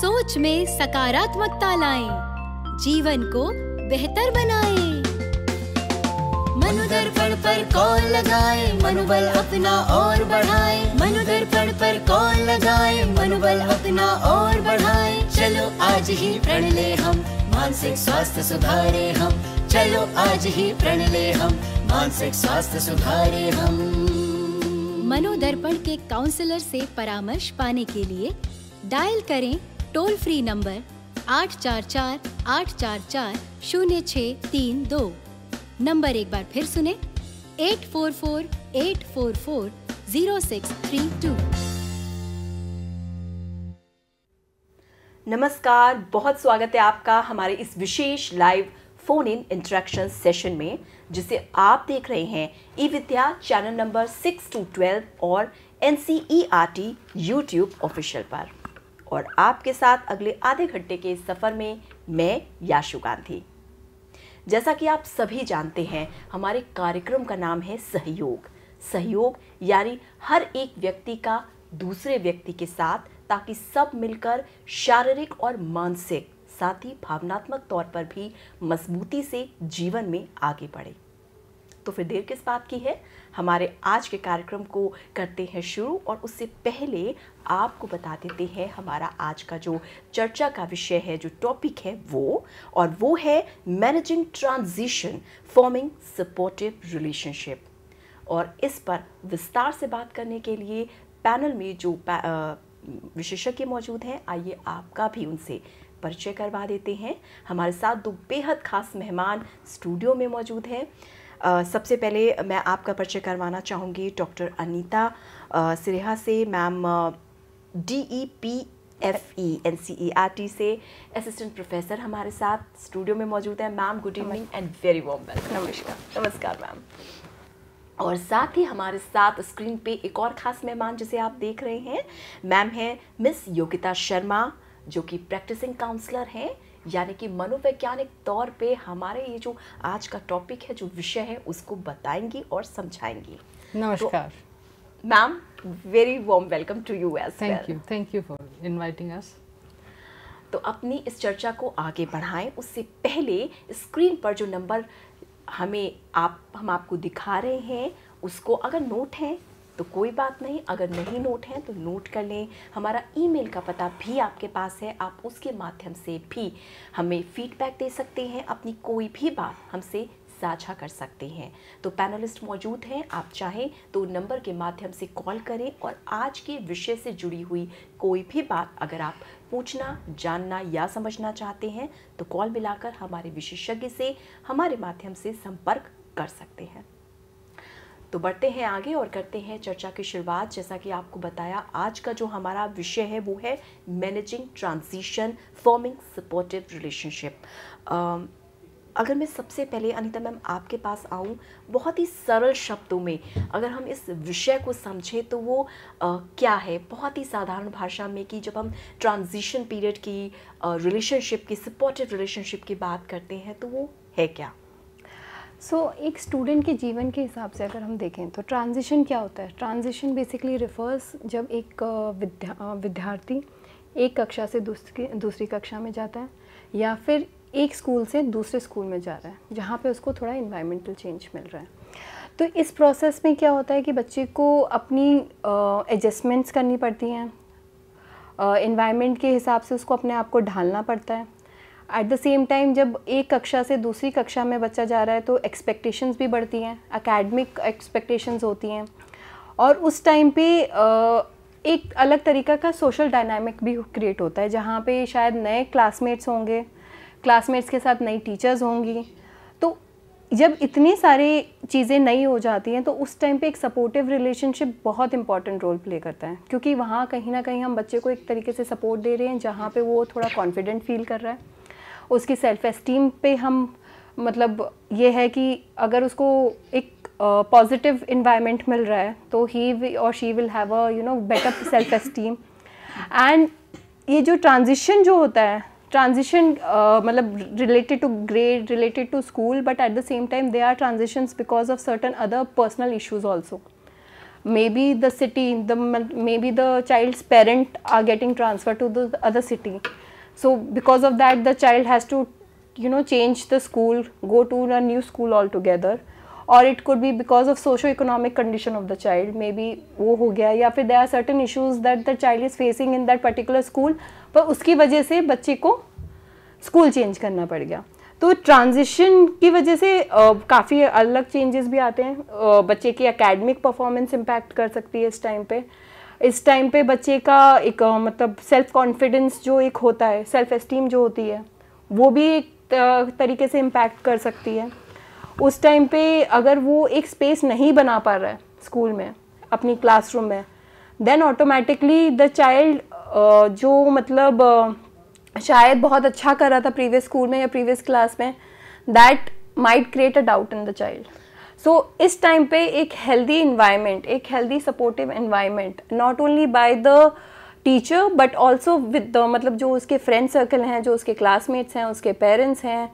सोच में सकारात्मकता लाएं, जीवन को बेहतर बनाएं। मनोदर्पण पर कॉल लगाएं, मनोबल अपना और बढ़ाएं। मनोदर्पण पर कॉल लगाएं, मनोबल अपना और बढ़ाएं। चलो आज ही प्रण ले हम मानसिक स्वास्थ्य सुधारे हम चलो आज ही प्रण ले हम मानसिक स्वास्थ्य सुधारे हम मनोदर्पण के काउंसलर से परामर्श पाने के लिए डायल करें टोल फ्री नंबर आठ चार चार आठ चार चार शून्य छ तीन दो नंबर एक बार फिर सुने eight four four eight four four zero six three two नमस्कार बहुत स्वागत है आपका हमारे इस विशेष live phone in interaction session में जिसे आप देख रहे हैं E Vidya channel number six two twelve और N C E R T YouTube official पर और आपके साथ अगले आधे घंटे के इस सफ़र में मैं याशु गांधी जैसा कि आप सभी जानते हैं हमारे कार्यक्रम का नाम है सहयोग सहयोग यानी हर एक व्यक्ति का दूसरे व्यक्ति के साथ ताकि सब मिलकर शारीरिक और मानसिक साथ ही भावनात्मक तौर पर भी मजबूती से जीवन में आगे बढ़े तो फिर देर किस बात की है हमारे आज के कार्यक्रम को करते हैं शुरू और उससे पहले आपको बता देते हैं हमारा आज का जो चर्चा का विषय है जो टॉपिक है वो और वो है managing transition forming supportive relationship और इस पर विस्तार से बात करने के लिए पैनल में जो विशेषज्ञ मौजूद हैं आइए आपका भी उनसे परिचय करवा देते हैं हमारे साथ दो बेहद खास मेहमान स्टूडियो में मौजूद हैं सबसे पहले मैं आपका परिचय करवाना चाहूँगी डॉक्टर अनीता सिरेहा से ma'am D E P F E N C E R T से असिस्टेंट प्रोफेसर हमारे साथ स्टूडियो में मौजूद हैं ma'am good evening and very warm welcome नमस्कार नमस्कार मैम और साथ ही हमारे साथ स्क्रीन पे एक और ख़ास मेहमान जिसे आप देख रहे हैं मैम हैं मिस योगिता शर्मा जो कि प्रैक्टिसिंग काउंसलर हैं यानी कि मनोवैज्ञानिक तौर पे हमारे ये जो आज का टॉपिक है जो विषय है उसको बताएंगी और समझाएंगी नमस्कार ma'am very warm welcome to you एस thank you thank you for inviting us तो अपनी इस चर्चा को आगे बढ़ाएं उससे पहले स्क्रीन पर जो नंबर हमें आप हम आपको दिखा रहे हैं उसको अगर नोट है तो कोई बात नहीं अगर नहीं नोट हैं तो नोट कर लें हमारा ईमेल का पता भी आपके पास है आप उसके माध्यम से भी हमें फीडबैक दे सकते हैं अपनी कोई भी बात हमसे साझा कर सकते हैं तो पैनलिस्ट मौजूद हैं आप चाहें तो नंबर के माध्यम से कॉल करें और आज के विषय से जुड़ी हुई कोई भी बात अगर आप पूछना जानना या समझना चाहते हैं तो कॉल मिलाकर हमारे विशेषज्ञ से हमारे माध्यम से संपर्क कर सकते हैं तो बढ़ते हैं आगे और करते हैं चर्चा की शुरुआत जैसा कि आपको बताया आज का जो हमारा विषय है वो है managing transition forming supportive relationship अगर मैं सबसे पहले अनिता मैम आपके पास आऊँ बहुत ही सरल शब्दों में अगर हम इस विषय को समझें तो वो आ, क्या है बहुत ही साधारण भाषा में कि जब हम ट्रांजिशन पीरियड की रिलेशनशिप की सपोर्टिव रिलेशनशिप की बात करते हैं तो वो है क्या सो so, एक स्टूडेंट के जीवन के हिसाब से अगर हम देखें तो ट्रांजिशन क्या होता है ट्रांजिशन बेसिकली रिफर्स जब एक विद्या विद्यार्थी एक कक्षा से दूसरी दूसरी कक्षा में जाता है या फिर एक स्कूल से दूसरे स्कूल में जा रहा है जहाँ पे उसको थोड़ा इन्वायरमेंटल चेंज मिल रहा है तो इस प्रोसेस में क्या होता है कि बच्चे को अपनी एडजस्टमेंट्स करनी पड़ती हैं इन्वायरमेंट के हिसाब से उसको अपने आप को ढालना पड़ता है एट द सेम टाइम जब एक कक्षा से दूसरी कक्षा में बच्चा जा रहा है तो एक्सपेक्टेशंस भी बढ़ती हैं अकेडमिक एक्सपेक्टेशंस होती हैं और उस टाइम पे एक अलग तरीका का सोशल डायनामिक भी क्रिएट होता है जहाँ पे शायद नए क्लासमेट्स होंगे क्लासमेट्स के साथ नई टीचर्स होंगी तो जब इतनी सारी चीज़ें नई हो जाती हैं तो उस टाइम पे एक सपोर्टिव रिलेशनशिप बहुत इंपॉर्टेंट रोल प्ले करता है क्योंकि वहाँ कहीं ना कहीं हम बच्चे को एक तरीके से सपोर्ट दे रहे हैं जहाँ पे वो थोड़ा कॉन्फिडेंट फील कर रहा है उसकी सेल्फ़ एस्टीम पे हम मतलब ये है कि अगर उसको एक पॉजिटिव इन्वायरमेंट मिल रहा है तो ही और she will have a you know better self esteem and ये जो ट्रांजिशन जो होता है ट्रांजिशन मतलब related to grade related to school but at the same time they are transition because of certain other personal issues also maybe the city the maybe the child's parent are getting transfer to the other city so because of that the child has to you know change the school go to a new school altogether or it could be because of socio-economic condition of the child maybe wo ho gaya ya फिर there are certain issues that the child is facing in that particular school par uski wajah se बच्चे ko school change karna pad gaya तो transition की वजह से काफ़ी अलग changes भी आते हैं बच्चे की एकेडमिक परफॉर्मेंस इम्पैक्ट कर सकती है इस टाइम पे इस टाइम पे बच्चे का एक मतलब सेल्फ कॉन्फिडेंस जो एक होता है सेल्फ एस्टीम जो होती है वो भी एक तरीके से इम्पैक्ट कर सकती है उस टाइम पे अगर वो एक स्पेस नहीं बना पा रहा है स्कूल में अपनी क्लासरूम में देन ऑटोमेटिकली द चाइल्ड जो मतलब शायद बहुत अच्छा कर रहा था प्रीवियस स्कूल में या प्रीवियस क्लास में that might create a doubt in the child so so, इस टाइम पे एक हेल्दी इन्वायरमेंट एक healthy supportive environment not only by the teacher but also with the मतलब जो उसके फ्रेंड सर्कल हैं जो उसके क्लासमेट्स हैं उसके पेरेंट्स हैं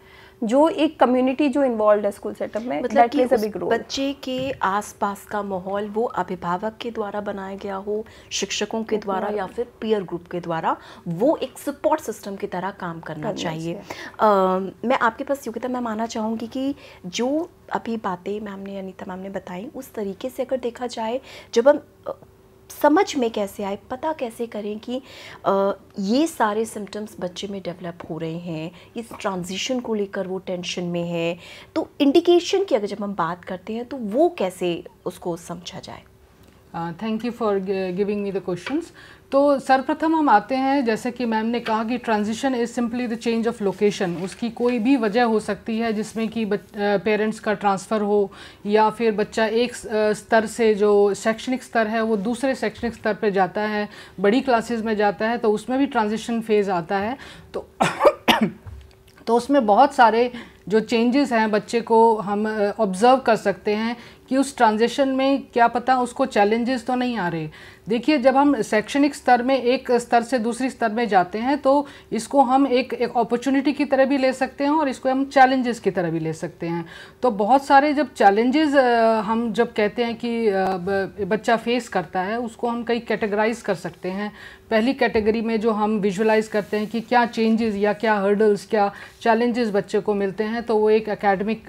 जो एक कम्युनिटी जो इन्वॉल्व है स्कूल सेटअप में मतलब कि बच्चे के आसपास का माहौल वो अभिभावक के द्वारा बनाया गया हो शिक्षकों के द्वारा या फिर पीयर ग्रुप के द्वारा वो एक सपोर्ट सिस्टम की तरह काम करना चाहिए मैं आपके पास योग्यता मैम आना चाहूँगी कि जो अभी बातें मैम ने अनिता मैम ने बताई उस तरीके से अगर देखा जाए जब हम समझ में कैसे आए पता कैसे करें कि आ, ये सारे सिम्टम्स बच्चे में डेवलप हो रहे हैं इस ट्रांजिशन को लेकर वो टेंशन में है तो इंडिकेशन की अगर जब हम बात करते हैं तो वो कैसे उसको समझा जाए thank you for giving me the questions तो सर्वप्रथम हम आते हैं जैसे कि मैम ने कहा कि transition is simply the change of location उसकी कोई भी वजह हो सकती है जिसमें कि पेरेंट्स का ट्रांसफ़र हो या फिर बच्चा एक स्तर से जो शैक्षणिक स्तर है वो दूसरे शैक्षणिक स्तर पर जाता है बड़ी क्लासेस में जाता है तो उसमें भी ट्रांजिशन फेज़ आता है तो तो उसमें बहुत सारे जो चेंजेस हैं बच्चे को हम ऑब्ज़र्व कर सकते हैं कि उस ट्रांजेक्शन में क्या पता उसको चैलेंजेस तो नहीं आ रहे देखिए जब हम शैक्षणिक स्तर में एक स्तर से दूसरी स्तर में जाते हैं तो इसको हम एक एक अपॉर्चुनिटी की तरह भी ले सकते हैं और इसको हम चैलेंजेस की तरह भी ले सकते हैं तो बहुत सारे जब चैलेंजेस हम जब कहते हैं कि बच्चा फेस करता है उसको हम कई कैटेगराइज कर सकते हैं पहली कैटेगरी में जो हम विजुलाइज़ करते हैं कि क्या चेंजेस या क्या हर्डल्स क्या चैलेंजेस बच्चे को मिलते हैं तो वो एक एकेडमिक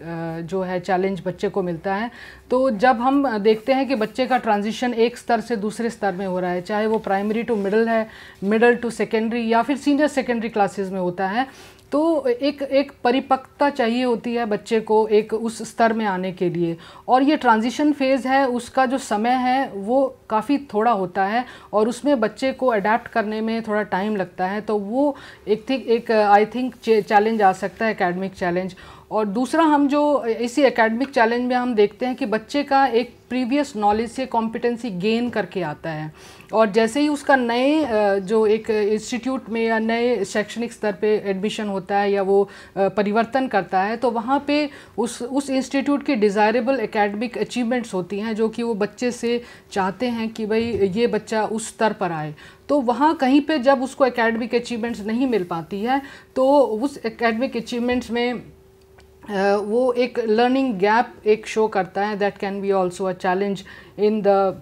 जो है चैलेंज बच्चे को मिलता है तो जब हम देखते हैं कि बच्चे का ट्रांजिशन एक स्तर से दूसरे स्तर स्तर में हो रहा है चाहे वो प्राइमरी टू मिडल है मिडल टू सेकेंडरी या फिर सीनियर सेकेंडरी क्लासेस में होता है तो एक एक परिपक्वता चाहिए होती है बच्चे को एक उस स्तर में आने के लिए और ये ट्रांजिशन फेज़ है उसका जो समय है वो काफ़ी थोड़ा होता है और उसमें बच्चे को अडेप्ट करने में थोड़ा टाइम लगता है तो वो एक थिंक एक आई थिंक चैलेंज आ सकता है एकेडमिक चैलेंज और दूसरा हम जो इसी एकेडमिक चैलेंज में हम देखते हैं कि बच्चे का एक प्रीवियस नॉलेज से कॉम्पिटेंसी गेन करके आता है और जैसे ही उसका नए जो एक इंस्टीट्यूट में या नए शैक्षणिक स्तर पे एडमिशन होता है या वो परिवर्तन करता है तो वहाँ पे उस उस इंस्टीट्यूट की डिज़ायरेबल एकेडमिक अचीवमेंट्स होती हैं जो कि वो बच्चे से चाहते हैं कि भाई ये बच्चा उस स्तर पर आए तो वहाँ कहीं पे जब उसको एकेडमिक अचीवमेंट्स नहीं मिल पाती है तो उस एकेडमिक अचीवमेंट्स में वो एक लर्निंग गैप एक शो करता है that can be also a challenge in the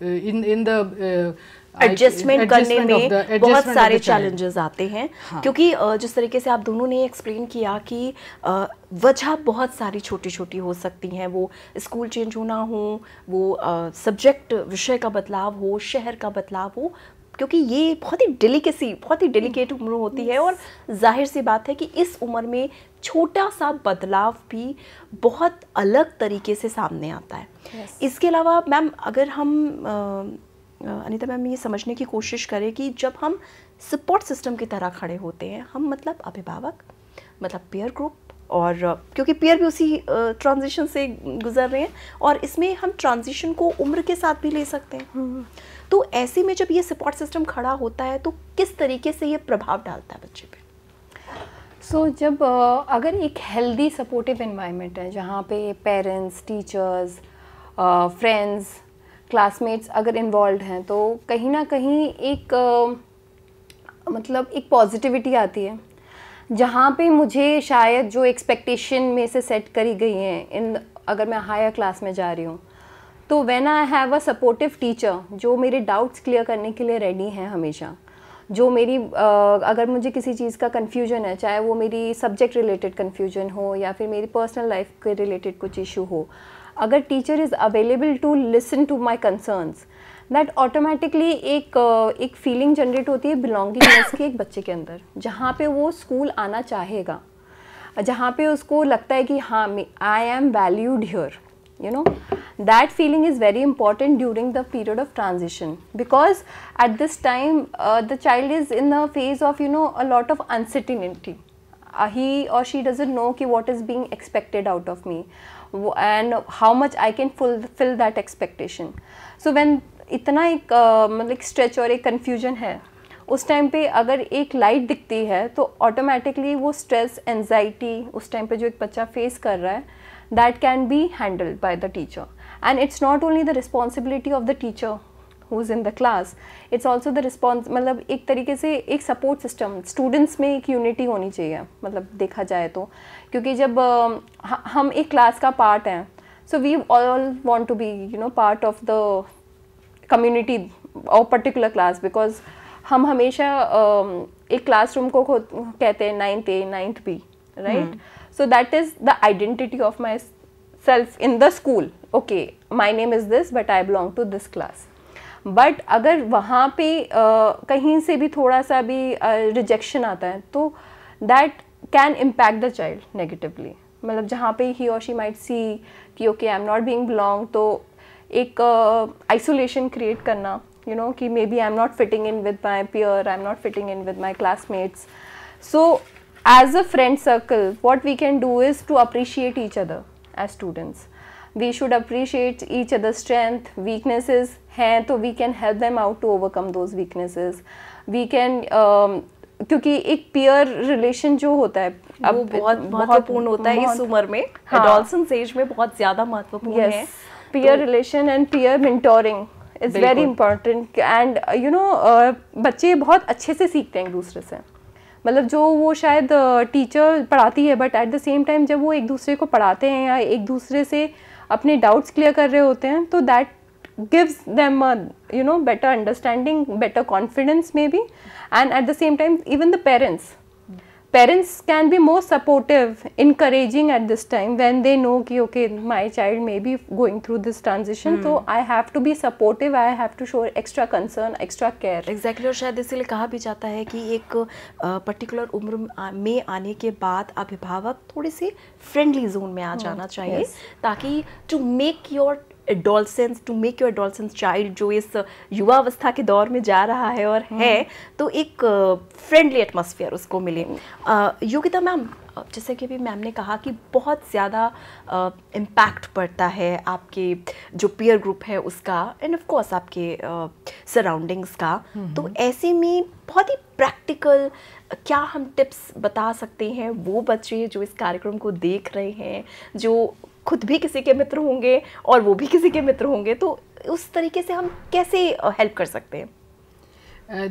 in in the adjustment करने में बहुत सारे चैलेंजेस आते हैं हाँ. क्योंकि जिस तरीके से आप दोनों ने एक्सप्लेन किया कि वजह बहुत सारी छोटी छोटी हो सकती हैं वो स्कूल चेंज होना हो वो सब्जेक्ट विषय का बदलाव हो शहर का बदलाव हो क्योंकि ये बहुत ही डेलीकेसी बहुत ही डेलीकेट हम्म। उम्र होती yes. है और जाहिर सी बात है कि इस उम्र में छोटा सा बदलाव भी बहुत अलग तरीके से सामने आता है yes. इसके अलावा मैम अगर हम अनिता मैम ये समझने की कोशिश करें कि जब हम सपोर्ट सिस्टम की तरह खड़े होते हैं हम मतलब अभिभावक मतलब पेयर ग्रुप और क्योंकि पेयर भी उसी ट्रांजिशन से गुजर रहे हैं और इसमें हम ट्रांजिशन को उम्र के साथ भी ले सकते हैं हम्म। तो ऐसे में जब ये सपोर्ट सिस्टम खड़ा होता है तो किस तरीके से ये प्रभाव डालता है बच्चे पर सो so, जब अगर एक हेल्दी सपोर्टिव इन्वायरमेंट है जहाँ पे पेरेंट्स टीचर्स फ्रेंड्स क्लासमेट्स अगर इन्वॉल्व हैं तो कहीं ना कहीं एक आ, मतलब एक पॉजिटिविटी आती है जहाँ पे मुझे शायद जो एक्सपेक्टेशन में से सेट करी गई हैं इन अगर मैं हायर क्लास में जा रही हूँ तो when I have a supportive teacher जो मेरे डाउट्स क्लियर करने के लिए रेडी हैं हमेशा जो मेरी अगर मुझे किसी चीज़ का कन्फ्यूजन है चाहे वो मेरी सब्जेक्ट रिलेटेड कन्फ्यूजन हो या फिर मेरी पर्सनल लाइफ के रिलेटेड कुछ इशू हो अगर teacher is available to listen to my concerns that automatically एक एक फीलिंग जनरेट होती है बिलोंगिंगनेस की एक बच्चे के अंदर जहाँ पे वो स्कूल आना चाहेगा जहाँ पे उसको लगता है कि हाँ I am valued here you know that feeling is very important during the period of transition because at this time uh, the child is in the phase of you know a lot of uncertainty uh, he or she doesn't know ki what is being expected out of me and how much i can fulfill that expectation so when itna ek uh, stretch or a confusion hai उस time पे अगर एक light दिखती है तो automatically वो stress anxiety उस time पे जो एक बच्चा फेस कर रहा है that can be handled by the teacher. And it's not only the responsibility of the teacher who is in the class, it's also the response मतलब एक तरीके से एक support system students में एक unity होनी चाहिए मतलब देखा जाए तो क्योंकि जब हम एक class का part हैं so we all want to be you know part of the community or particular class because हम हमेशा एक classroom को कहते हैं ninth A ninth B right so that is the identity of my self in the school okay my name is this but I belong to this class but अगर वहाँ पे कहीं से भी थोड़ा सा भी रिजेक्शन आता है तो that can impact the child negatively मतलब जहाँ पे ही और शी माइट सी कि okay I am not being belong तो एक आइसोलेशन क्रिएट करना यू नो कि maybe I am not fitting in with my peer I am not fitting in with my classmates so as a friend circle what we can do is to appreciate each other as students we should appreciate each other's strength weaknesses hain to we can help them out to overcome those weaknesses we can um, क्योंकि एक peer relation जो होता है अब बहुत महत्वपूर्ण होता है इस उम्र में हाँ. एज में बहुत ज्यादा महत्वपूर्ण yes, है peer relation and peer mentoring is very important and you know बच्चे बहुत अच्छे से सीखते हैं एक दूसरे से मतलब जो वो शायद टीचर पढ़ाती है but at the same time जब वो एक दूसरे को पढ़ाते हैं या एक दूसरे से अपने डाउट्स क्लियर कर रहे होते हैं तो that gives them you know better understanding better confidence maybe and at the same time even the parents parents can be more supportive encouraging at this time when they know ki okay my child may be going through this transition तो i have to be supportive i have to show extra concern extra care exactly और shayad isliye kaha bhi jata hai ki ek particular umr mein aane ke baad abhibhavak थोड़े से friendly zone mein aa jana chahiye taki to make your adolescence to make your adolescence child जो इस युवा अवस्था के दौर में जा रहा है और है हम्म। तो एक फ्रेंडली एटमोसफियर उसको मिले हम्म। योगिता मैम जैसे कि अभी मैम ने कहा कि बहुत ज़्यादा इम्पैक्ट पड़ता है आपके जो पीयर ग्रुप है उसका एंड ऑफकोर्स आपके सराउंडिंग्स का हम्म। तो ऐसे में बहुत ही प्रैक्टिकल क्या हम टिप्स बता सकते हैं वो बच्चे जो इस कार्यक्रम को देख रहे हैं जो खुद भी किसी के मित्र होंगे और वो भी किसी के मित्र होंगे तो उस तरीके से हम कैसे हेल्प कर सकते हैं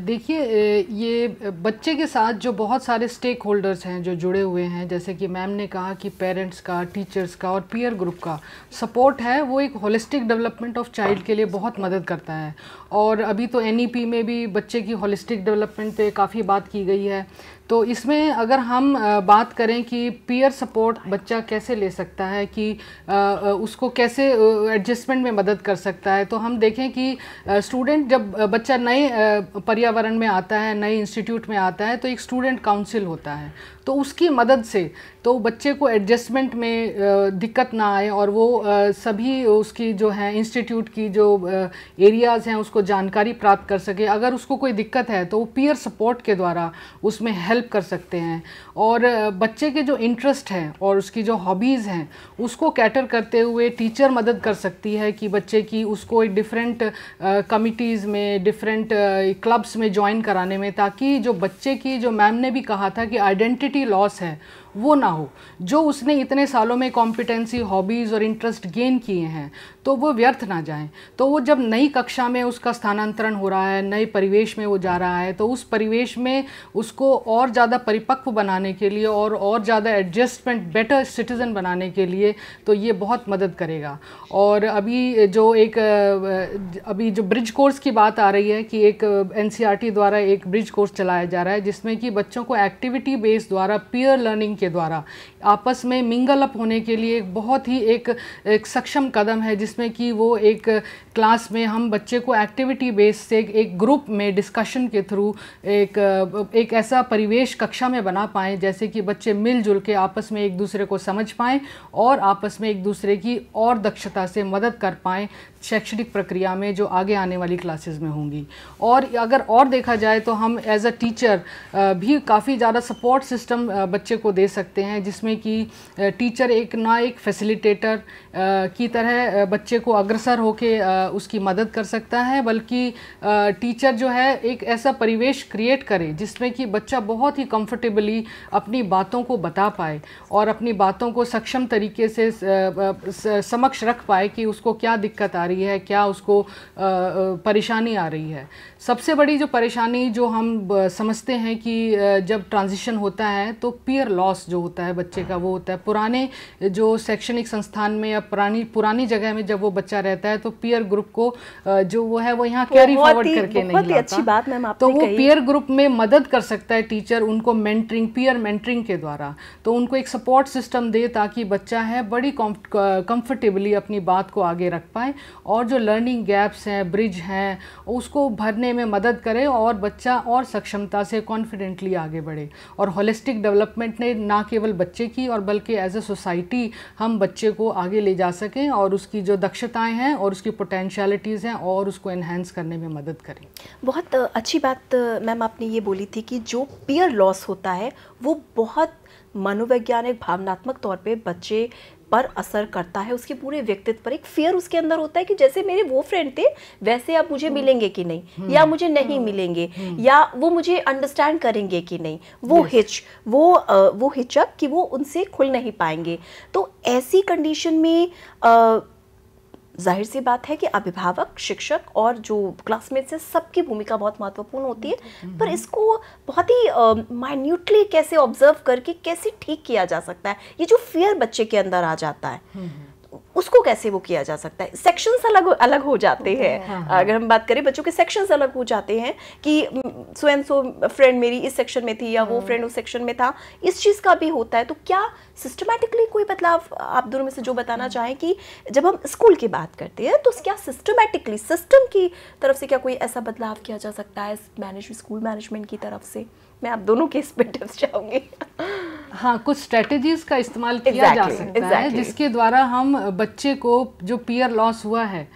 देखिए ये बच्चे के साथ जो बहुत सारे स्टेक होल्डर्स हैं जो जुड़े हुए हैं जैसे कि मैम ने कहा कि पेरेंट्स का टीचर्स का और पीयर ग्रुप का सपोर्ट है वो एक होलिस्टिक डेवलपमेंट ऑफ चाइल्ड के लिए बहुत मदद करता है और अभी तो एन e में भी बच्चे की होलिस्टिक डेवलपमेंट पे काफ़ी बात की गई है तो इसमें अगर हम बात करें कि पीयर सपोर्ट बच्चा कैसे ले सकता है कि उसको कैसे एडजस्टमेंट में मदद कर सकता है तो हम देखें कि स्टूडेंट जब बच्चा नए पर्यावरण में आता है नए इंस्टीट्यूट में आता है तो एक स्टूडेंट काउंसिल होता है तो उसकी मदद से तो बच्चे को एडजस्टमेंट में दिक्कत ना आए और वो सभी उसकी जो है इंस्टीट्यूट की जो एरियाज़ हैं उसको जानकारी प्राप्त कर सके अगर उसको कोई दिक्कत है तो वो पीयर सपोर्ट के द्वारा उसमें हेल्प कर सकते हैं और बच्चे के जो इंटरेस्ट हैं और उसकी जो हॉबीज़ हैं उसको कैटर करते हुए टीचर मदद कर सकती है कि बच्चे की उसको डिफरेंट कमिटीज़ में डिफरेंट क्लब्स में ज्वाइन कराने में ताकि जो बच्चे की जो मैम ने भी कहा था कि आइडेंटिटी लॉस है वो ना हो जो उसने इतने सालों में कॉम्पिटेंसी हॉबीज़ और इंटरेस्ट गेन किए हैं तो वो व्यर्थ ना जाएं तो वो जब नई कक्षा में उसका स्थानांतरण हो रहा है नए परिवेश में वो जा रहा है तो उस परिवेश में उसको और ज़्यादा परिपक्व बनाने के लिए और और ज़्यादा एडजस्टमेंट बेटर सिटीज़न बनाने के लिए तो ये बहुत मदद करेगा और अभी जो एक अभी जो ब्रिज कोर्स की बात आ रही है कि एक एन e द्वारा एक ब्रिज कोर्स चलाया जा रहा है जिसमें कि बच्चों को एक्टिविटी बेस्ड द्वारा पीयर लर्निंग के द्वारा आपस में मिंगल अप होने के लिए एक बहुत ही एक, एक सक्षम कदम है जिसमें कि वो एक क्लास में हम बच्चे को एक्टिविटी बेस से एक ग्रुप में डिस्कशन के थ्रू एक एक ऐसा परिवेश कक्षा में बना पाएँ जैसे कि बच्चे मिलजुल के आपस में एक दूसरे को समझ पाएँ और आपस में एक दूसरे की और दक्षता से मदद कर पाएँ शैक्षणिक प्रक्रिया में जो आगे आने वाली क्लासेस में होंगी और अगर और देखा जाए तो हम एज अ टीचर भी काफ़ी ज़्यादा सपोर्ट सिस्टम बच्चे को दे सकते हैं जिसमें कि टीचर एक ना एक फैसिलिटेटर की तरह बच्चे को अग्रसर होके उसकी मदद कर सकता है बल्कि टीचर जो है एक ऐसा परिवेश क्रिएट करे जिसमें कि बच्चा बहुत ही कम्फर्टेबली अपनी बातों को बता पाए और अपनी बातों को सक्षम तरीके से समक्ष रख पाए कि उसको क्या दिक्कत आ रही रही है क्या उसको परेशानी आ रही है सबसे बड़ी जो परेशानी जो हम समझते हैं कि जब ट्रांजिशन होता है तो पीयर लॉस जो होता है बच्चे का वो होता है पुराने जो शैक्षणिक संस्थान में या पुरानी पुरानी जगह में जब वो बच्चा रहता है तो पीयर ग्रुप को जो वो है वो यहाँ कैरी तो फॉरवर्ड करके नहीं लाता। अच्छी बात मैम तो वो पीयर ग्रुप में मदद कर सकता है टीचर उनको मेंटरिंग पीयर मेंटरिंग के द्वारा तो उनको एक सपोर्ट सिस्टम दे ताकि बच्चा है बड़ी कंफर्टेबली अपनी बात को आगे रख पाए और जो लर्निंग गैप्स हैं ब्रिज हैं उसको भरने में मदद करें और बच्चा और सक्षमता से कॉन्फिडेंटली आगे बढ़े और होलिस्टिक डेवलपमेंट ने ना केवल बच्चे की और बल्कि एज अ सोसाइटी हम बच्चे को आगे ले जा सकें और उसकी जो दक्षताएँ हैं और उसकी पोटेंशलिटीज़ हैं और उसको इन्हेंस करने में मदद करें बहुत अच्छी बात मैम आपने ये बोली थी कि जो पियर लॉस होता है वो बहुत मनोवैज्ञानिक भावनात्मक तौर पे बच्चे पर असर करता है उसके पूरे व्यक्तित्व पर एक फियर उसके अंदर होता है कि जैसे मेरे वो फ्रेंड थे वैसे आप मुझे हम्म। मिलेंगे कि नहीं हम्म। या मुझे नहीं हम्म। मिलेंगे या वो मुझे अंडरस्टैंड करेंगे कि नहीं वो हिच वो वो हिचक कि वो उनसे खुल नहीं पाएंगे तो ऐसी कंडीशन में जाहिर सी बात है कि अभिभावक शिक्षक और जो क्लासमेट्स हैं सबकी भूमिका बहुत महत्वपूर्ण होती है हम्म, हम्म। पर इसको बहुत ही माइन्यूटली कैसे ऑब्जर्व करके कैसे ठीक किया जा सकता है ये जो फियर बच्चे के अंदर आ जाता है हम्म, उसको कैसे वो किया जा सकता है सेक्शंस अलग अलग हो जाते हैं हाँ। अगर हाँ। हम बात करें बच्चों के सेक्शंस अलग हो जाते हैं कि सो एंड सो फ्रेंड मेरी इस सेक्शन में थी या वो फ्रेंड हाँ। उस सेक्शन में था इस चीज़ का भी होता है तो क्या सिस्टमेटिकली कोई बदलाव आप दोनों में से जो बताना हाँ। चाहें कि जब हम स्कूल की बात करते हैं तो क्या सिस्टमेटिकली सिस्टम की तरफ से क्या कोई ऐसा बदलाव किया जा सकता है मैनेज स्कूल मैनेजमेंट की तरफ से मैं आप दोनों के इस पर टिप्स चाहूँगी हाँ कुछ स्ट्रेटेजीज का इस्तेमाल किया exactly, जा सकता exactly. है जिसके द्वारा हम बच्चे को जो पीयर लॉस हुआ है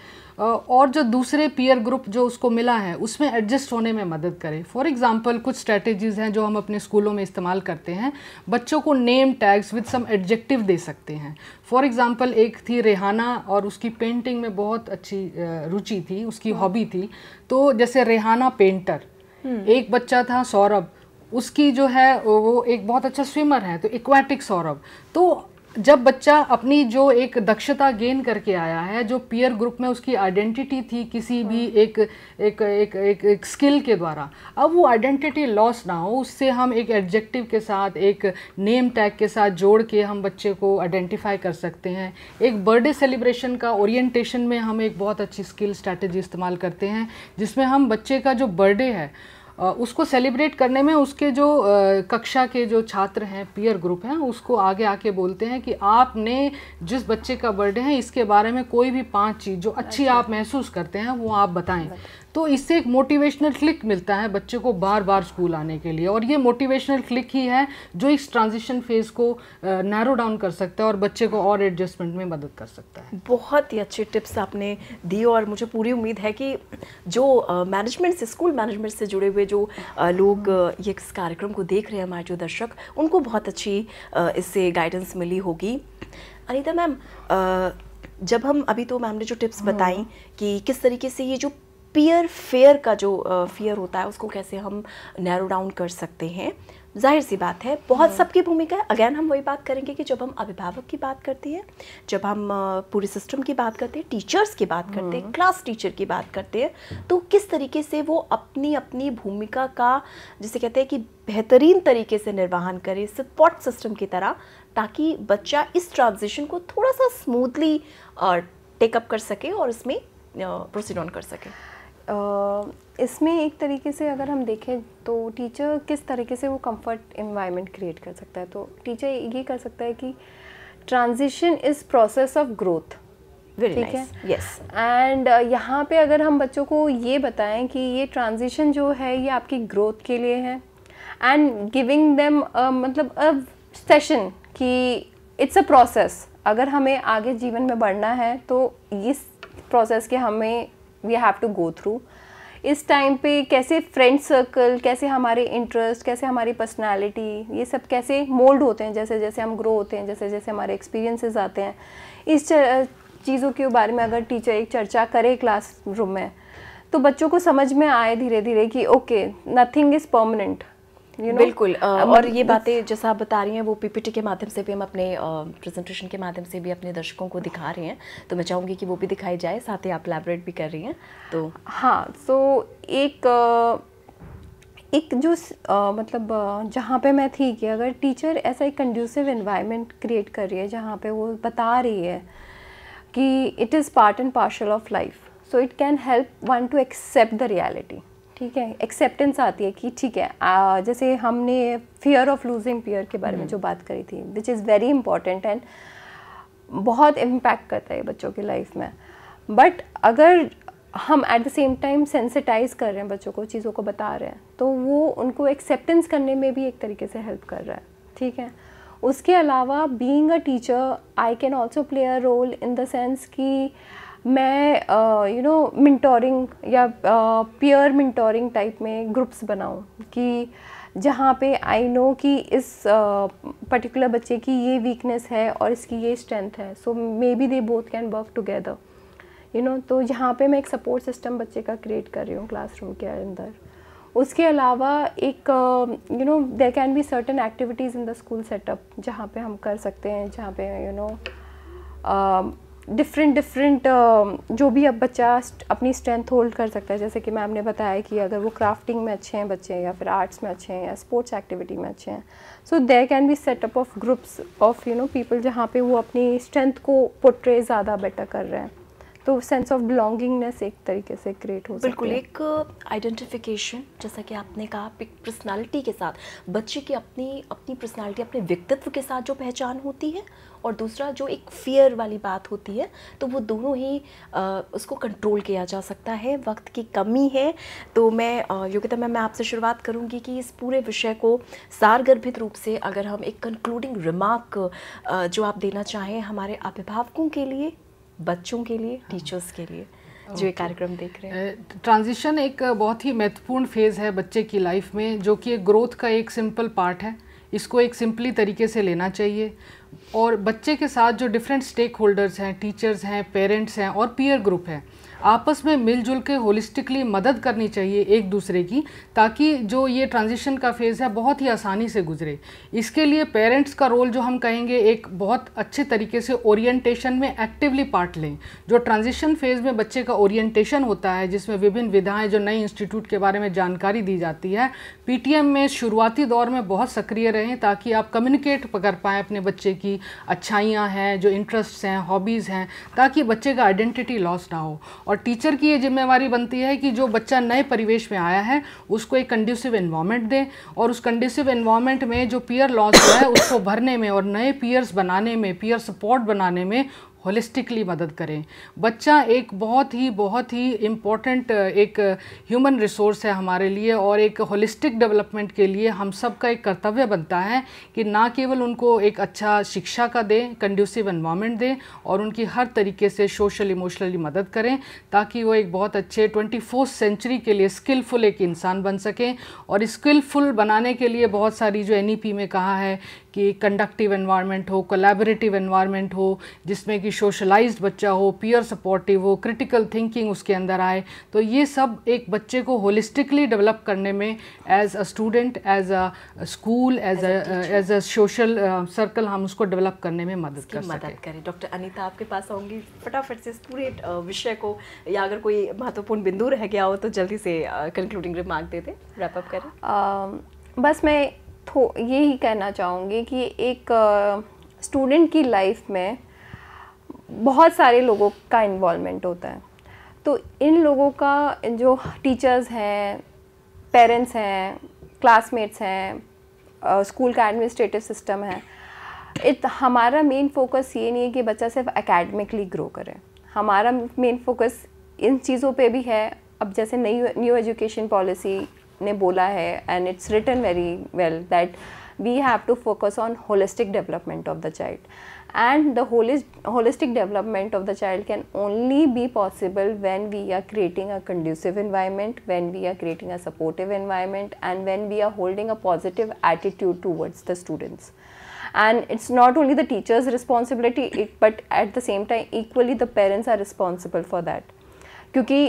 और जो दूसरे पीयर ग्रुप जो उसको मिला है उसमें एडजस्ट होने में मदद करें फॉर एग्जांपल कुछ स्ट्रेटजीज़ हैं जो हम अपने स्कूलों में इस्तेमाल करते हैं बच्चों को name tags with some adjective दे सकते हैं फॉर एग्ज़ाम्पल एक थी रेहाना और उसकी पेंटिंग में बहुत अच्छी रुचि थी उसकी हॉबी हाँ। थी तो जैसे रेहाना पेंटर हम्म। एक बच्चा था सौरभ उसकी जो है वो एक बहुत अच्छा स्विमर है तो इक्वाटिक सौरभ तो जब बच्चा अपनी जो एक दक्षता गेन करके आया है जो पीयर ग्रुप में उसकी आइडेंटिटी थी किसी भी हाँ। एक एक एक एक, एक स्किल के द्वारा अब वो आइडेंटिटी लॉस ना हो उससे हम एक एडजेक्टिव के साथ एक नेम टैग के साथ जोड़ के हम बच्चे को आइडेंटिफाई कर सकते हैं एक बर्थडे सेलिब्रेशन का ओरिएंटेशन में हम एक बहुत अच्छी स्किल स्ट्रैटेजी इस्तेमाल करते हैं जिसमें हम बच्चे का जो बर्थडे है उसको सेलिब्रेट करने में उसके जो कक्षा के जो छात्र हैं पीयर ग्रुप हैं उसको आगे आके बोलते हैं कि आपने जिस बच्चे का बर्थडे है इसके बारे में कोई भी पांच चीज़ जो अच्छी अच्छा। आप महसूस करते हैं वो आप बताएं तो इससे एक मोटिवेशनल क्लिक मिलता है बच्चे को बार बार स्कूल आने के लिए और ये मोटिवेशनल क्लिक ही है जो इस ट्रांजिशन फेज़ को नैरो डाउन कर सकता है और बच्चे को और एडजस्टमेंट में मदद कर सकता है बहुत ही अच्छे टिप्स आपने दिए और मुझे पूरी उम्मीद है कि जो मैनेजमेंट से स्कूल मैनेजमेंट से जुड़े हुए जो लोग ये इस कार्यक्रम को देख रहे हैं हमारे जो दर्शक उनको बहुत अच्छी इससे गाइडेंस मिली होगी अनिता मैम जब हम अभी तो मैम ने जो टिप्स हाँ। बताई कि किस तरीके से ये जो पीयर फेयर का जो फियर होता है उसको कैसे हम नैरो डाउन कर सकते हैं जाहिर सी बात है बहुत हाँ। सबकी भूमिका है अगेन हम वही बात करेंगे कि जब हम अभिभावक की बात करते हैं जब हम पूरे सिस्टम की बात करते हैं टीचर्स की बात करते हैं क्लास हाँ। टीचर की बात करते हैं तो किस तरीके से वो अपनी अपनी भूमिका का जिसे कहते हैं कि बेहतरीन तरीके से निर्वहन करें सपोर्ट सिस्टम की तरह ताकि बच्चा इस ट्रांजिशन को थोड़ा सा स्मूथली टेकअप कर सके और इसमें प्रोसीड ऑन कर सके इसमें एक तरीके से अगर हम देखें तो टीचर किस तरीके से वो कंफर्ट इन्वायरमेंट क्रिएट कर सकता है तो टीचर ये कर सकता है कि transition is process of growth ठीक है यस एंड यहाँ पे अगर हम बच्चों को ये बताएं कि ये ट्रांजिशन जो है ये आपकी ग्रोथ के लिए है एंड गिविंग देम मतलब अ सेशन कि इट्स अ प्रोसेस अगर हमें आगे जीवन में बढ़ना है तो इस प्रोसेस के हमें we have to go through इस टाइम पे कैसे फ्रेंड सर्कल कैसे हमारे इंटरेस्ट कैसे हमारी पर्सनालिटी ये सब कैसे मोल्ड होते हैं जैसे जैसे हम ग्रो होते हैं जैसे जैसे हमारे एक्सपीरियंसेस आते हैं इस चीज़ों के बारे में अगर टीचर एक चर्चा करे क्लास रूम में तो बच्चों को समझ में आए धीरे धीरे कि okay nothing is permanent you you know? बिल्कुल और ये बातें जैसा आप बता रही हैं वो पीपीटी के माध्यम से भी हम अपने प्रेजेंटेशन के माध्यम से भी अपने दर्शकों को दिखा रहे हैं तो मैं चाहूँगी कि वो भी दिखाई जाए साथ ही आप लैबोरेट भी कर रही हैं तो हाँ सो so, एक एक जो आ, मतलब जहाँ पे मैं थी कि अगर टीचर ऐसा एक कंड्यूसिव इन्वायरमेंट क्रिएट कर रही है जहाँ पे वो बता रही है कि it is part and parcel of life so it can help one to accept the reality ठीक है एक्सेप्टेंस आती है कि ठीक है आ, जैसे हमने फियर ऑफ लूजिंग पियर के बारे में हम्म। जो बात करी थी which is very important and बहुत इम्पैक्ट करता है बच्चों की लाइफ में बट अगर हम at the same time sensitize कर रहे हैं बच्चों को चीज़ों को बता रहे हैं तो वो उनको एक्सेप्टेंस करने में भी एक तरीके से हेल्प कर रहा है ठीक है उसके अलावा being a teacher I can also play a role in the sense कि मैं यू नो मिंटोरिंग या पीयर मिंटोरिंग टाइप में ग्रुप्स बनाऊँ कि जहाँ पे आई नो कि इस पर्टिकुलर uh, बच्चे की ये वीकनेस है और इसकी ये स्ट्रेंथ है so maybe they both can work together you know तो यहाँ पे मैं एक सपोर्ट सिस्टम बच्चे का क्रिएट कर रही हूँ क्लासरूम के अंदर उसके अलावा एक you know there can be certain activities in the school setup जहाँ पे हम कर सकते हैं जहाँ पे you you know know, uh, different different um, जो भी अब बच्चा अपनी स्ट्रेंथ होल्ड कर सकता है जैसे कि मैम ने बताया कि अगर वो क्राफ्टिंग में अच्छे हैं बच्चे या फिर आर्ट्स में अच्छे हैं या स्पोर्ट्स एक्टिविटी में अच्छे हैं so there can be setup of groups of you know people जहाँ पे वो अपनी स्ट्रेंथ को पोट्रे ज़्यादा बेटर कर रहे हैं तो सेंस ऑफ बिलोंगिंगनेस एक तरीके से क्रिएट हो बिल्कुल एक आइडेंटिफिकेशन uh, जैसा कि आपने कहा पर्सनालिटी के साथ बच्चे की अपनी अपनी पर्सनालिटी अपने व्यक्तित्व के साथ जो पहचान होती है और दूसरा जो एक फियर वाली बात होती है तो वो दोनों ही आ, uh, उसको कंट्रोल किया जा सकता है वक्त की कमी है तो मैं uh, योग्यता मैम मैं आपसे शुरुआत करूँगी कि इस पूरे विषय को सारगर्भित रूप से अगर हम एक कंक्लूडिंग रिमार्क जो आप देना चाहें हमारे अभिभावकों के लिए बच्चों के लिए टीचर्स हाँ। के लिए जो ये कार्यक्रम देख रहे हैं ट्रांजिशन एक बहुत ही महत्वपूर्ण फेज़ है बच्चे की लाइफ में जो कि ग्रोथ का एक सिंपल पार्ट है इसको एक सिंपली तरीके से लेना चाहिए और बच्चे के साथ जो डिफरेंट स्टेक होल्डर्स हैं टीचर्स हैं पेरेंट्स हैं और पीयर ग्रुप हैं आपस में मिलजुल के होलिस्टिकली मदद करनी चाहिए एक दूसरे की ताकि जो ये ट्रांजिशन का फेज़ है बहुत ही आसानी से गुजरे इसके लिए पेरेंट्स का रोल जो हम कहेंगे एक बहुत अच्छे तरीके से ओरिएंटेशन में एक्टिवली पार्ट लें जो ट्रांजिशन फेज़ में बच्चे का ओरिएंटेशन होता है जिसमें विभिन्न विधाएँ जो नए इंस्टीट्यूट के बारे में जानकारी दी जाती है पी में शुरुआती दौर में बहुत सक्रिय रहें ताकि आप कम्युनिकेट कर पाएँ अपने बच्चे की अच्छाइयाँ हैं जो इंटरेस्ट्स हैं हॉबीज़ हैं ताकि बच्चे का आइडेंटिटी लॉस ना हो और टीचर की ये जिम्मेवारी बनती है कि जो बच्चा नए परिवेश में आया है उसको एक कंड्यूसिव इन्वामेंट दें और उस कंड्यूसिव इन्वामेंट में जो पीयर लॉस है उसको भरने में और नए पीयर्स बनाने में पीयर सपोर्ट बनाने में होलिस्टिकली मदद करें बच्चा एक बहुत ही बहुत ही इम्पोर्टेंट एक ह्यूमन रिसोर्स है हमारे लिए और एक होलिस्टिक डेवलपमेंट के लिए हम सब का एक कर्तव्य बनता है कि ना केवल उनको एक अच्छा शिक्षा का दें कंड्यूसिव इन्वामेंट दें और उनकी हर तरीके से सोशल इमोशनली मदद करें ताकि वो एक बहुत अच्छे ट्वेंटी सेंचुरी के लिए स्किलफुल एक इंसान बन सकें और स्किलफुल बनाने के लिए बहुत सारी जो एन e में कहा है कि कंडक्टिव एनवायरनमेंट हो कोलैबोरेटिव एनवायरनमेंट हो जिसमें कि सोशलाइज्ड बच्चा हो पीयर सपोर्टिव हो क्रिटिकल थिंकिंग उसके अंदर आए तो ये सब एक बच्चे को होलिस्टिकली डेवलप करने में as a student as a school as as a social circle हम उसको डेवलप करने में मदद कर मदद करें डॉक्टर अनिता आपके पास आऊँगी फटाफट से इस पूरे uh, विषय को या अगर कोई महत्वपूर्ण बिंदु रह गया हो तो जल्दी से कंक्लूडिंग uh, रिमार्क दे दें रैपअप करें um, बस मैं ये ही कहना चाहूँगी कि एक स्टूडेंट की लाइफ में बहुत सारे लोगों का इन्वॉलमेंट होता है तो इन लोगों का जो टीचर्स हैं पेरेंट्स हैं क्लासमेट्स हैं स्कूल का एडमिनिस्ट्रेटिव सिस्टम है इत हमारा मेन फोकस ये नहीं है कि बच्चा सिर्फ एकेडमिकली ग्रो करे हमारा मेन फोकस इन चीज़ों पे भी है अब जैसे नई न्यू एजुकेशन पॉलिसी ने बोला है and it's written very well that we have to focus on holistic development of the child and the holistic development of the child can only be possible when we are creating a conducive environment when we are creating a supportive environment and when we are holding a positive attitude towards the students and it's not only the teachers responsibility but at the same time equally the parents are responsible for that क्योंकि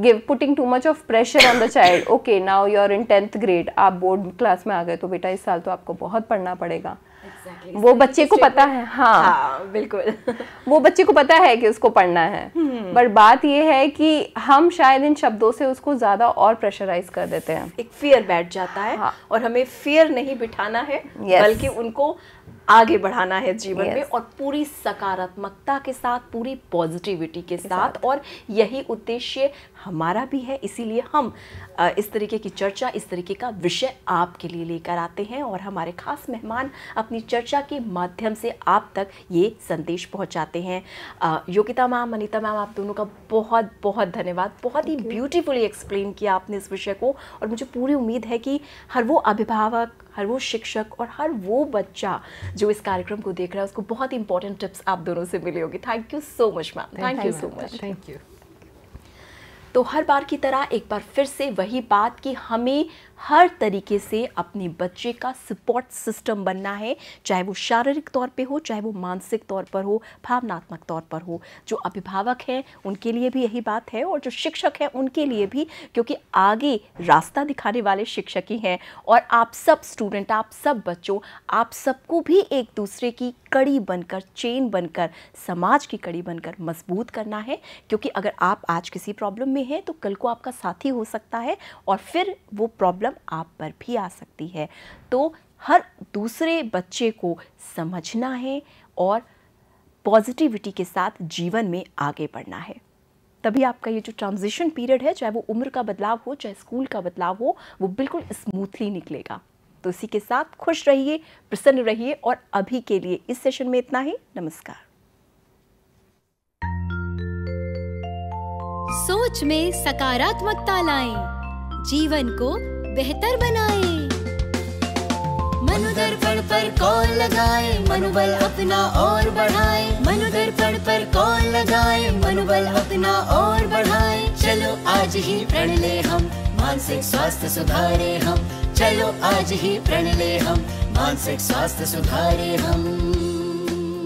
give putting too much of pressure on the child okay now you're in 10th grade आप board class में आ गए तो बेटा इस साल तो आपको बहुत पढ़ना पड़ेगा exactly, वो बच्चे को पता है हाँ, हाँ बिल्कुल वो बच्चे को पता है कि उसको पढ़ना है बट हम्म। बात ये है कि हम शायद इन शब्दों से उसको ज़्यादा और प्रेशराइज कर देते हैं एक फियर बैठ जाता है हाँ, और हमें फियर नहीं बिठाना है yes, बल्कि उनको आगे बढ़ाना है जीवन yes. में और पूरी सकारात्मकता के साथ पूरी पॉजिटिविटी के, के साथ, साथ और यही उद्देश्य हमारा भी है इसीलिए हम इस तरीके की चर्चा इस तरीके का विषय आपके लिए लेकर आते हैं और हमारे खास मेहमान अपनी चर्चा के माध्यम से आप तक ये संदेश पहुंचाते हैं योगिता मैम अनिता मैम आप दोनों का बहुत बहुत धन्यवाद बहुत ही ब्यूटीफुली एक्सप्लेन किया आपने इस विषय को और मुझे पूरी उम्मीद है कि हर वो अभिभावक हर वो शिक्षक और हर वो बच्चा जो इस कार्यक्रम को देख रहा है उसको बहुत ही इंपॉर्टेंट टिप्स आप दोनों से मिली होगी thank you so much ma'am thank you so much thank you तो हर बार की तरह एक बार फिर से वही बात कि हमें हर तरीके से अपने बच्चे का सपोर्ट सिस्टम बनना है चाहे वो शारीरिक तौर पे हो चाहे वो मानसिक तौर पर हो भावनात्मक तौर पर हो जो अभिभावक हैं उनके लिए भी यही बात है और जो शिक्षक हैं उनके लिए भी क्योंकि आगे रास्ता दिखाने वाले शिक्षक ही हैं और आप सब स्टूडेंट आप सब बच्चों आप सबको भी एक दूसरे की कड़ी बनकर चेन बनकर समाज की कड़ी बनकर मजबूत करना है क्योंकि अगर आप आज किसी प्रॉब्लम में हैं तो कल को आपका साथी हो सकता है और फिर वो प्रॉब्लम आप पर भी आ सकती है तो हर दूसरे बच्चे को समझना है और पॉजिटिविटी के साथ जीवन में आगे बढ़ना है तभी आपका ये जो ट्रांजिशन पीरियड है चाहे वो उम्र का बदलाव हो चाहे स्कूल का बदलाव हो वो बिल्कुल स्मूथली निकलेगा तो इसी के साथ खुश रहिए प्रसन्न रहिए और अभी के लिए इस सेशन में इतना ही नमस्कार सोच में सकारात्मकता लाएं, जीवन को बेहतर बनाएं। मनोदर्पण पर कॉल लगाएं, मनोबल अपना और बढ़ाएं। मनोदर्पण पर कॉल लगाएं, मनोबल अपना और बढ़ाएं। चलो आज ही प्रण ले हम मानसिक स्वास्थ्य सुधारे हम चलो आज ही प्रण ले हम मानसिक स्वास्थ्य सुधारे हम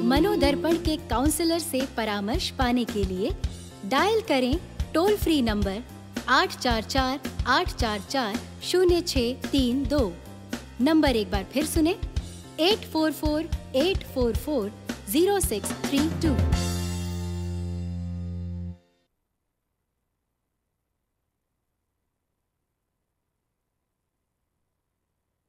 मनोदर्पण के काउंसलर से परामर्श पाने के लिए डायल करें टोल फ्री नंबर आठ चार चार आठ चार चार शून्य छ तीन दो नंबर एक बार फिर सुने eight four four eight four four zero six three to